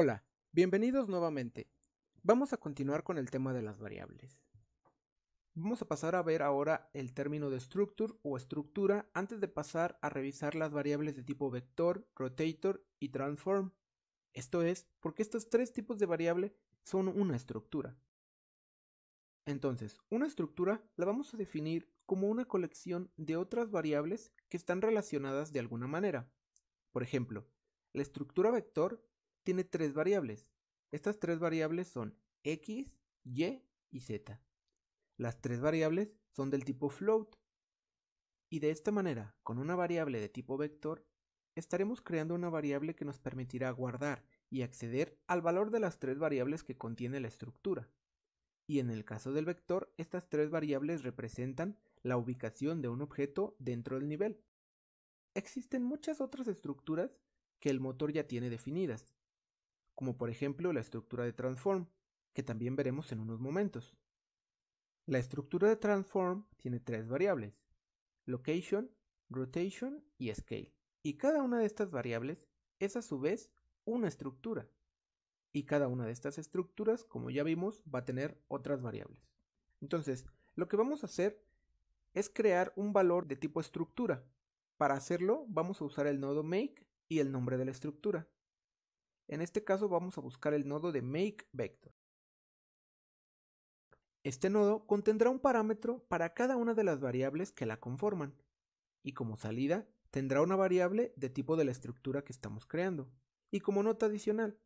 Hola, bienvenidos nuevamente. Vamos a continuar con el tema de las variables. Vamos a pasar a ver ahora el término de structure o estructura antes de pasar a revisar las variables de tipo vector, rotator y transform. Esto es porque estos tres tipos de variable son una estructura. Entonces, una estructura la vamos a definir como una colección de otras variables que están relacionadas de alguna manera. Por ejemplo, la estructura vector tiene tres variables. Estas tres variables son x, y y z. Las tres variables son del tipo float. Y de esta manera, con una variable de tipo vector, estaremos creando una variable que nos permitirá guardar y acceder al valor de las tres variables que contiene la estructura. Y en el caso del vector, estas tres variables representan la ubicación de un objeto dentro del nivel. Existen muchas otras estructuras que el motor ya tiene definidas, como por ejemplo la estructura de transform, que también veremos en unos momentos. La estructura de transform tiene tres variables, location, rotation y scale, y cada una de estas variables es a su vez una estructura, y cada una de estas estructuras, como ya vimos, va a tener otras variables. Entonces, lo que vamos a hacer es crear un valor de tipo estructura. Para hacerlo, vamos a usar el nodo make y el nombre de la estructura. En este caso vamos a buscar el nodo de makeVector. Este nodo contendrá un parámetro para cada una de las variables que la conforman y como salida tendrá una variable de tipo de la estructura que estamos creando. Y como nota adicional,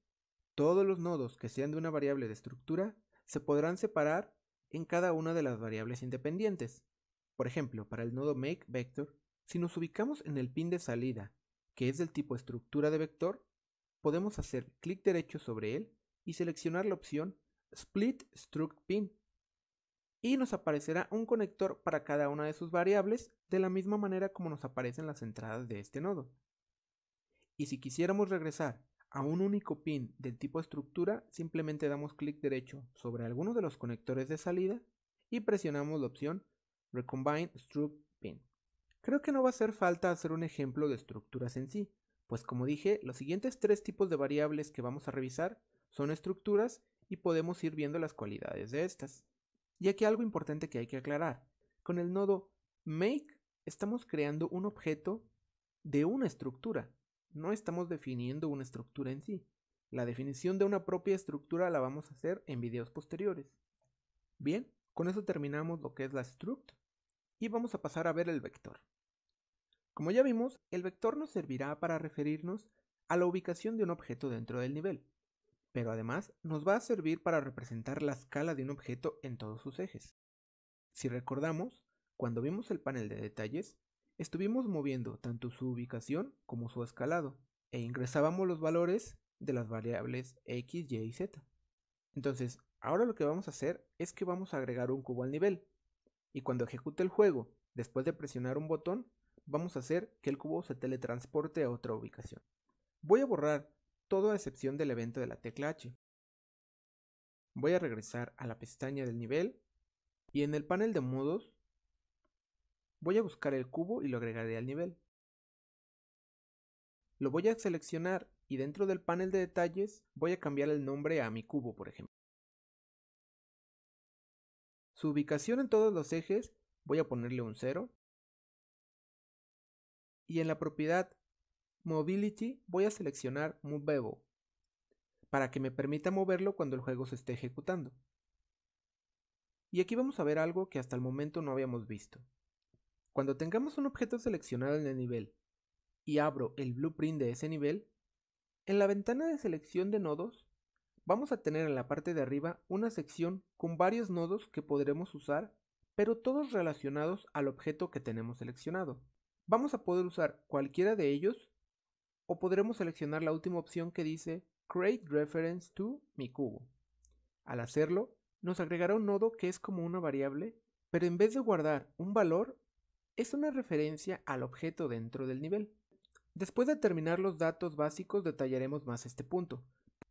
todos los nodos que sean de una variable de estructura se podrán separar en cada una de las variables independientes. Por ejemplo, para el nodo makeVector, si nos ubicamos en el pin de salida, que es del tipo estructura de vector, podemos hacer clic derecho sobre él y seleccionar la opción Split Struct Pin y nos aparecerá un conector para cada una de sus variables de la misma manera como nos aparecen las entradas de este nodo. Y si quisiéramos regresar a un único pin del tipo estructura, simplemente damos clic derecho sobre alguno de los conectores de salida y presionamos la opción Recombine Struct Pin. Creo que no va a hacer falta hacer un ejemplo de estructuras en sí, pues como dije, los siguientes tres tipos de variables que vamos a revisar son estructuras y podemos ir viendo las cualidades de estas. Y aquí algo importante que hay que aclarar. Con el nodo make estamos creando un objeto de una estructura. No estamos definiendo una estructura en sí. La definición de una propia estructura la vamos a hacer en videos posteriores. Bien, con eso terminamos lo que es la struct y vamos a pasar a ver el vector. Como ya vimos, el vector nos servirá para referirnos a la ubicación de un objeto dentro del nivel, pero además nos va a servir para representar la escala de un objeto en todos sus ejes. Si recordamos, cuando vimos el panel de detalles, estuvimos moviendo tanto su ubicación como su escalado, e ingresábamos los valores de las variables x, y y z. Entonces, ahora lo que vamos a hacer es que vamos a agregar un cubo al nivel, y cuando ejecute el juego, después de presionar un botón, vamos a hacer que el cubo se teletransporte a otra ubicación. Voy a borrar todo a excepción del evento de la tecla H. Voy a regresar a la pestaña del nivel y en el panel de modos voy a buscar el cubo y lo agregaré al nivel. Lo voy a seleccionar y dentro del panel de detalles voy a cambiar el nombre a mi cubo, por ejemplo. Su ubicación en todos los ejes voy a ponerle un 0 y en la propiedad Mobility voy a seleccionar Moveable para que me permita moverlo cuando el juego se esté ejecutando. Y aquí vamos a ver algo que hasta el momento no habíamos visto. Cuando tengamos un objeto seleccionado en el nivel y abro el blueprint de ese nivel, en la ventana de selección de nodos vamos a tener en la parte de arriba una sección con varios nodos que podremos usar, pero todos relacionados al objeto que tenemos seleccionado. Vamos a poder usar cualquiera de ellos o podremos seleccionar la última opción que dice Create Reference to mi cubo. Al hacerlo, nos agregará un nodo que es como una variable, pero en vez de guardar un valor, es una referencia al objeto dentro del nivel. Después de terminar los datos básicos detallaremos más este punto,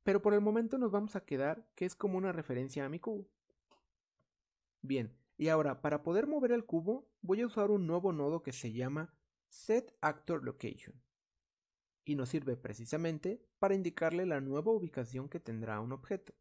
pero por el momento nos vamos a quedar que es como una referencia a mi cubo. Bien, y ahora para poder mover el cubo voy a usar un nuevo nodo que se llama Set Actor Location y nos sirve precisamente para indicarle la nueva ubicación que tendrá un objeto.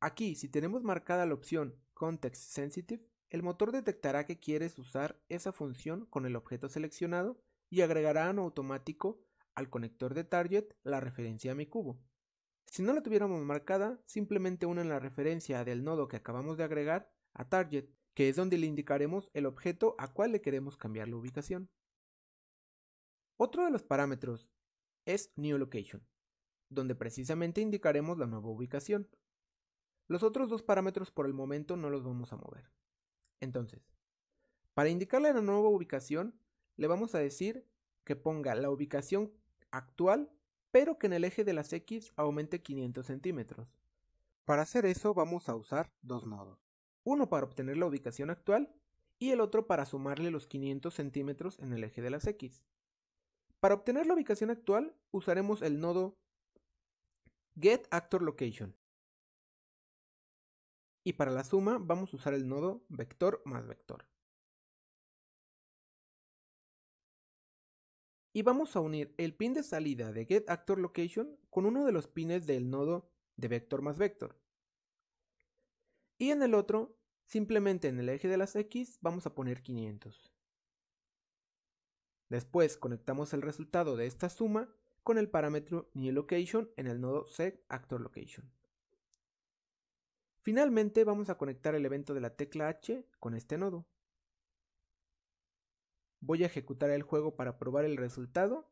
Aquí, si tenemos marcada la opción Context Sensitive, el motor detectará que quieres usar esa función con el objeto seleccionado y agregará en automático al conector de target la referencia a mi cubo. Si no la tuviéramos marcada, simplemente unen la referencia del nodo que acabamos de agregar a target que es donde le indicaremos el objeto a cual le queremos cambiar la ubicación. Otro de los parámetros es New Location, donde precisamente indicaremos la nueva ubicación. Los otros dos parámetros por el momento no los vamos a mover. Entonces, para indicarle la nueva ubicación, le vamos a decir que ponga la ubicación actual, pero que en el eje de las X aumente 500 centímetros. Para hacer eso vamos a usar dos nodos uno para obtener la ubicación actual y el otro para sumarle los 500 centímetros en el eje de las X. Para obtener la ubicación actual usaremos el nodo getActorLocation y para la suma vamos a usar el nodo vector más vector. Y vamos a unir el pin de salida de getActorLocation con uno de los pines del nodo de vector más vector. Y en el otro, simplemente en el eje de las X vamos a poner 500. Después conectamos el resultado de esta suma con el parámetro newLocation en el nodo setActorLocation. Finalmente vamos a conectar el evento de la tecla H con este nodo. Voy a ejecutar el juego para probar el resultado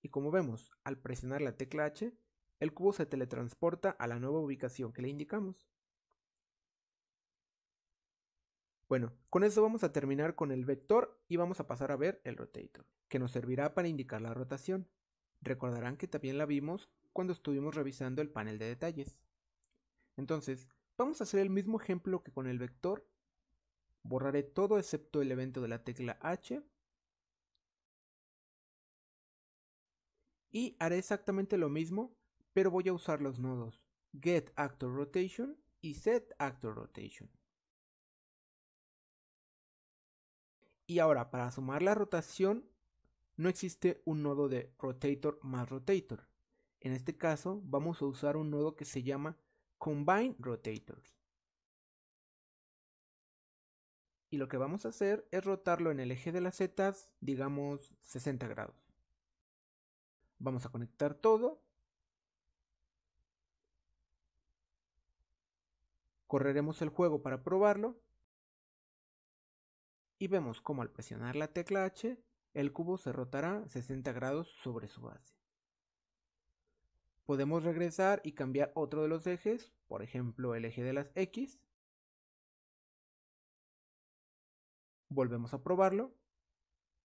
y como vemos, al presionar la tecla H, el cubo se teletransporta a la nueva ubicación que le indicamos. Bueno, con eso vamos a terminar con el vector y vamos a pasar a ver el rotator, que nos servirá para indicar la rotación. Recordarán que también la vimos cuando estuvimos revisando el panel de detalles. Entonces, vamos a hacer el mismo ejemplo que con el vector. Borraré todo excepto el evento de la tecla H. Y haré exactamente lo mismo, pero voy a usar los nodos GetActorRotation y SetActorRotation. Y ahora, para sumar la rotación, no existe un nodo de rotator más rotator. En este caso, vamos a usar un nodo que se llama combine rotators. Y lo que vamos a hacer es rotarlo en el eje de las zetas, digamos 60 grados. Vamos a conectar todo. Correremos el juego para probarlo y vemos cómo al presionar la tecla H, el cubo se rotará 60 grados sobre su base. Podemos regresar y cambiar otro de los ejes, por ejemplo el eje de las X. Volvemos a probarlo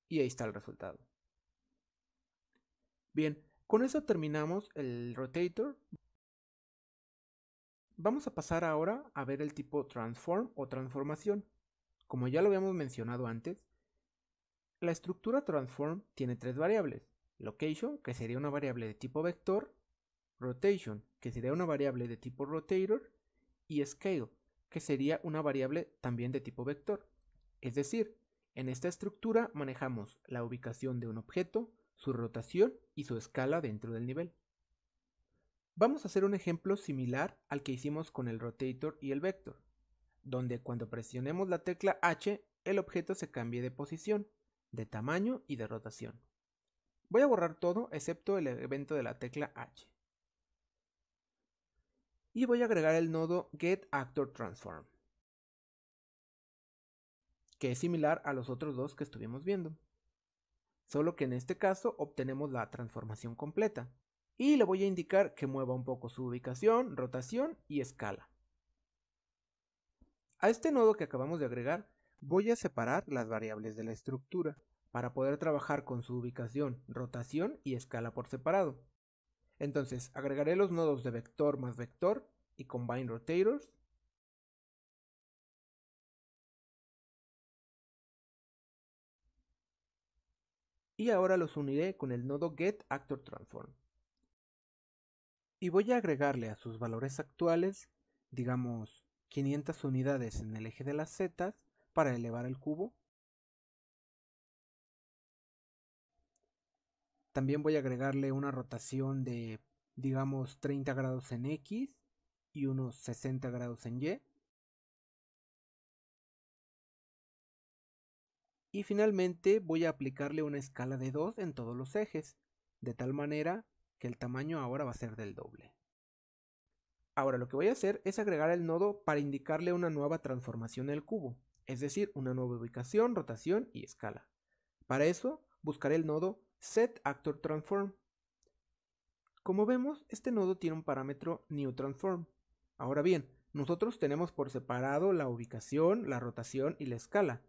y ahí está el resultado. Bien, con eso terminamos el rotator. Vamos a pasar ahora a ver el tipo transform o transformación. Como ya lo habíamos mencionado antes, la estructura transform tiene tres variables. Location, que sería una variable de tipo vector, rotation, que sería una variable de tipo rotator, y scale, que sería una variable también de tipo vector. Es decir, en esta estructura manejamos la ubicación de un objeto, su rotación y su escala dentro del nivel. Vamos a hacer un ejemplo similar al que hicimos con el rotator y el vector donde cuando presionemos la tecla H el objeto se cambie de posición, de tamaño y de rotación. Voy a borrar todo excepto el evento de la tecla H. Y voy a agregar el nodo GetActorTransform, que es similar a los otros dos que estuvimos viendo. Solo que en este caso obtenemos la transformación completa. Y le voy a indicar que mueva un poco su ubicación, rotación y escala. A este nodo que acabamos de agregar, voy a separar las variables de la estructura para poder trabajar con su ubicación, rotación y escala por separado. Entonces, agregaré los nodos de vector más vector y combine rotators y ahora los uniré con el nodo get actor transform. Y voy a agregarle a sus valores actuales, digamos 500 unidades en el eje de las zetas para elevar el cubo. También voy a agregarle una rotación de, digamos, 30 grados en X y unos 60 grados en Y. Y finalmente voy a aplicarle una escala de 2 en todos los ejes, de tal manera que el tamaño ahora va a ser del doble. Ahora lo que voy a hacer es agregar el nodo para indicarle una nueva transformación al cubo, es decir, una nueva ubicación, rotación y escala. Para eso buscaré el nodo setActorTransform. Como vemos, este nodo tiene un parámetro newTransform. Ahora bien, nosotros tenemos por separado la ubicación, la rotación y la escala.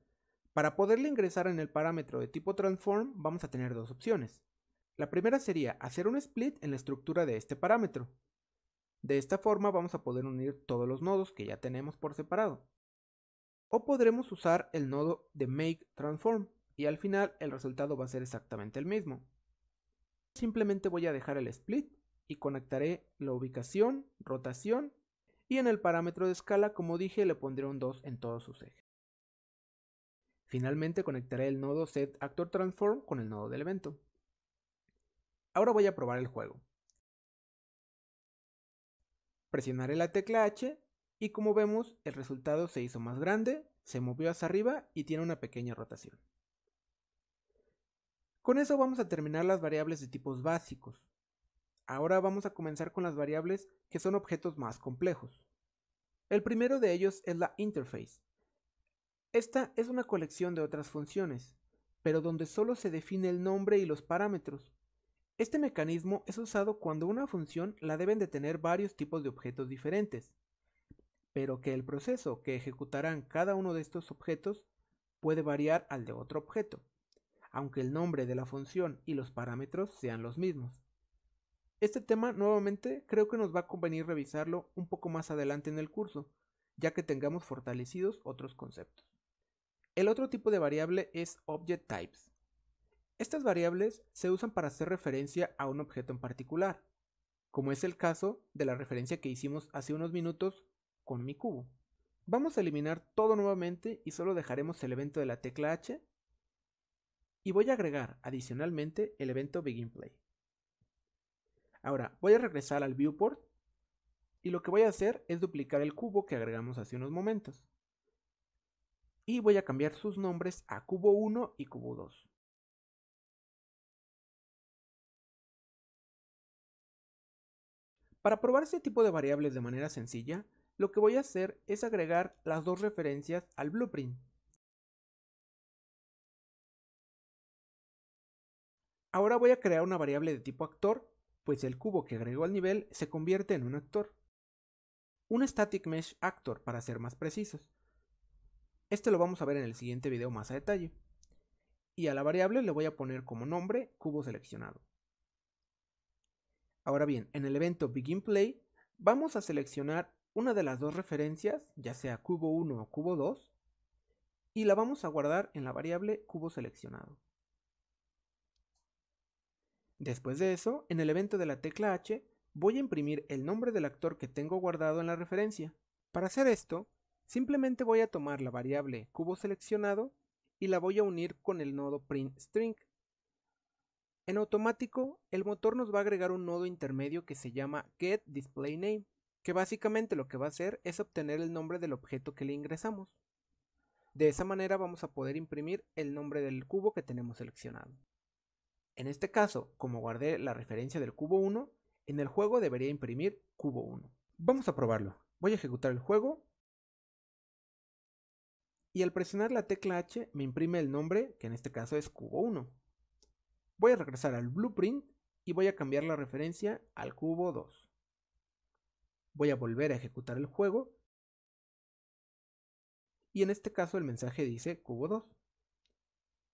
Para poderle ingresar en el parámetro de tipo transform vamos a tener dos opciones. La primera sería hacer un split en la estructura de este parámetro, de esta forma vamos a poder unir todos los nodos que ya tenemos por separado. O podremos usar el nodo de Make Transform y al final el resultado va a ser exactamente el mismo. Simplemente voy a dejar el split y conectaré la ubicación, rotación y en el parámetro de escala como dije le pondré un 2 en todos sus ejes. Finalmente conectaré el nodo set actor transform con el nodo del evento. Ahora voy a probar el juego presionaré la tecla H y como vemos el resultado se hizo más grande, se movió hacia arriba y tiene una pequeña rotación. Con eso vamos a terminar las variables de tipos básicos. Ahora vamos a comenzar con las variables que son objetos más complejos. El primero de ellos es la interface. Esta es una colección de otras funciones, pero donde solo se define el nombre y los parámetros, este mecanismo es usado cuando una función la deben de tener varios tipos de objetos diferentes, pero que el proceso que ejecutarán cada uno de estos objetos puede variar al de otro objeto, aunque el nombre de la función y los parámetros sean los mismos. Este tema nuevamente creo que nos va a convenir revisarlo un poco más adelante en el curso, ya que tengamos fortalecidos otros conceptos. El otro tipo de variable es Object Types. Estas variables se usan para hacer referencia a un objeto en particular, como es el caso de la referencia que hicimos hace unos minutos con mi cubo. Vamos a eliminar todo nuevamente y solo dejaremos el evento de la tecla H y voy a agregar adicionalmente el evento BeginPlay. Ahora voy a regresar al viewport y lo que voy a hacer es duplicar el cubo que agregamos hace unos momentos. Y voy a cambiar sus nombres a cubo 1 y cubo 2. Para probar este tipo de variables de manera sencilla, lo que voy a hacer es agregar las dos referencias al blueprint. Ahora voy a crear una variable de tipo actor, pues el cubo que agregó al nivel se convierte en un actor. Un static mesh actor para ser más precisos. Este lo vamos a ver en el siguiente video más a detalle. Y a la variable le voy a poner como nombre cubo seleccionado. Ahora bien, en el evento Begin Play vamos a seleccionar una de las dos referencias, ya sea cubo 1 o cubo 2, y la vamos a guardar en la variable cubo seleccionado. Después de eso, en el evento de la tecla H, voy a imprimir el nombre del actor que tengo guardado en la referencia. Para hacer esto, simplemente voy a tomar la variable cubo seleccionado y la voy a unir con el nodo print string en automático, el motor nos va a agregar un nodo intermedio que se llama getDisplayName, que básicamente lo que va a hacer es obtener el nombre del objeto que le ingresamos. De esa manera vamos a poder imprimir el nombre del cubo que tenemos seleccionado. En este caso, como guardé la referencia del cubo 1, en el juego debería imprimir cubo 1. Vamos a probarlo. Voy a ejecutar el juego. Y al presionar la tecla H me imprime el nombre, que en este caso es cubo 1. Voy a regresar al blueprint y voy a cambiar la referencia al cubo 2. Voy a volver a ejecutar el juego. Y en este caso el mensaje dice cubo 2.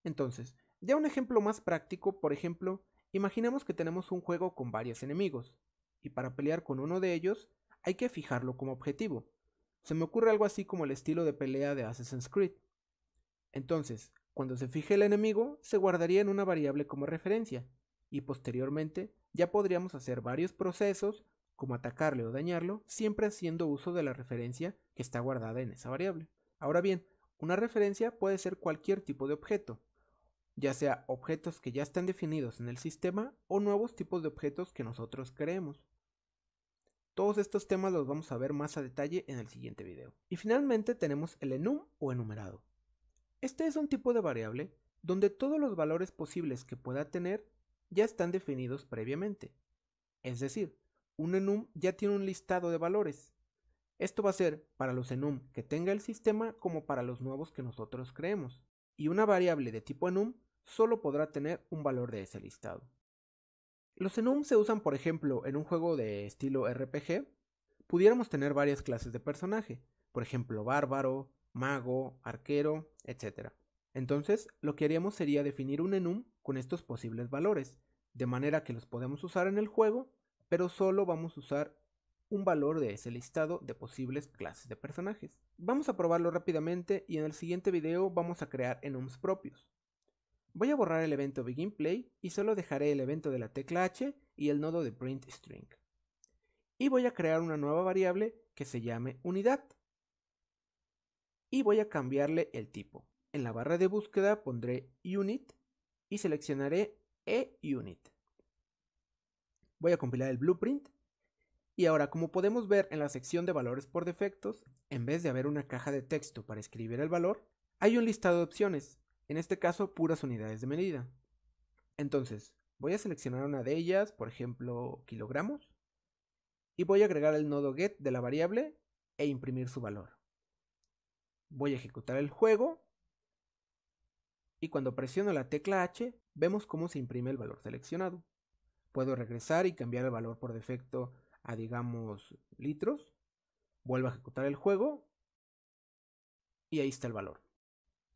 Entonces, ya un ejemplo más práctico, por ejemplo, imaginemos que tenemos un juego con varios enemigos, y para pelear con uno de ellos hay que fijarlo como objetivo. Se me ocurre algo así como el estilo de pelea de Assassin's Creed. Entonces, cuando se fije el enemigo, se guardaría en una variable como referencia, y posteriormente ya podríamos hacer varios procesos, como atacarle o dañarlo, siempre haciendo uso de la referencia que está guardada en esa variable. Ahora bien, una referencia puede ser cualquier tipo de objeto, ya sea objetos que ya están definidos en el sistema o nuevos tipos de objetos que nosotros creemos. Todos estos temas los vamos a ver más a detalle en el siguiente video. Y finalmente tenemos el enum o enumerado. Este es un tipo de variable donde todos los valores posibles que pueda tener ya están definidos previamente. Es decir, un enum ya tiene un listado de valores. Esto va a ser para los enum que tenga el sistema como para los nuevos que nosotros creemos. Y una variable de tipo enum solo podrá tener un valor de ese listado. Los enum se usan, por ejemplo, en un juego de estilo RPG. Pudiéramos tener varias clases de personaje, por ejemplo, bárbaro, mago, arquero, etc. Entonces, lo que haríamos sería definir un enum con estos posibles valores, de manera que los podemos usar en el juego, pero solo vamos a usar un valor de ese listado de posibles clases de personajes. Vamos a probarlo rápidamente y en el siguiente video vamos a crear enums propios. Voy a borrar el evento BeginPlay y solo dejaré el evento de la tecla H y el nodo de string. Y voy a crear una nueva variable que se llame unidad y voy a cambiarle el tipo. En la barra de búsqueda pondré unit y seleccionaré eUnit. Voy a compilar el blueprint y ahora como podemos ver en la sección de valores por defectos, en vez de haber una caja de texto para escribir el valor, hay un listado de opciones, en este caso puras unidades de medida. Entonces, voy a seleccionar una de ellas, por ejemplo, kilogramos, y voy a agregar el nodo get de la variable e imprimir su valor. Voy a ejecutar el juego y cuando presiono la tecla H vemos cómo se imprime el valor seleccionado. Puedo regresar y cambiar el valor por defecto a digamos litros. Vuelvo a ejecutar el juego y ahí está el valor.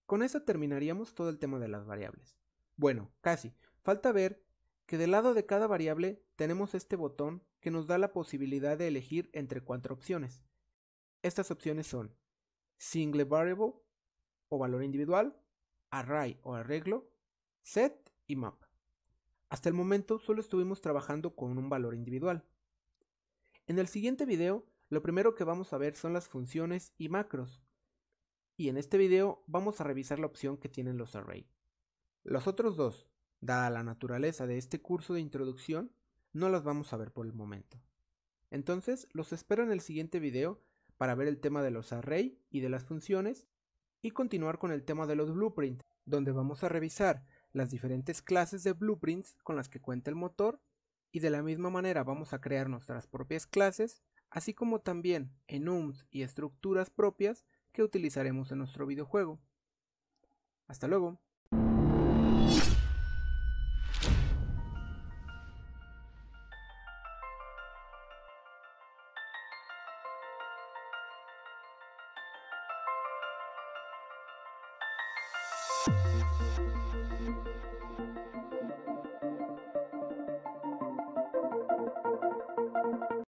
Con eso terminaríamos todo el tema de las variables. Bueno, casi. Falta ver que del lado de cada variable tenemos este botón que nos da la posibilidad de elegir entre cuatro opciones. Estas opciones son single variable o valor individual, array o arreglo, set y map. Hasta el momento solo estuvimos trabajando con un valor individual. En el siguiente video, lo primero que vamos a ver son las funciones y macros. Y en este video vamos a revisar la opción que tienen los array. Los otros dos, dada la naturaleza de este curso de introducción, no las vamos a ver por el momento. Entonces, los espero en el siguiente video para ver el tema de los array y de las funciones y continuar con el tema de los blueprints, donde vamos a revisar las diferentes clases de blueprints con las que cuenta el motor y de la misma manera vamos a crear nuestras propias clases, así como también enums y estructuras propias que utilizaremos en nuestro videojuego. Hasta luego.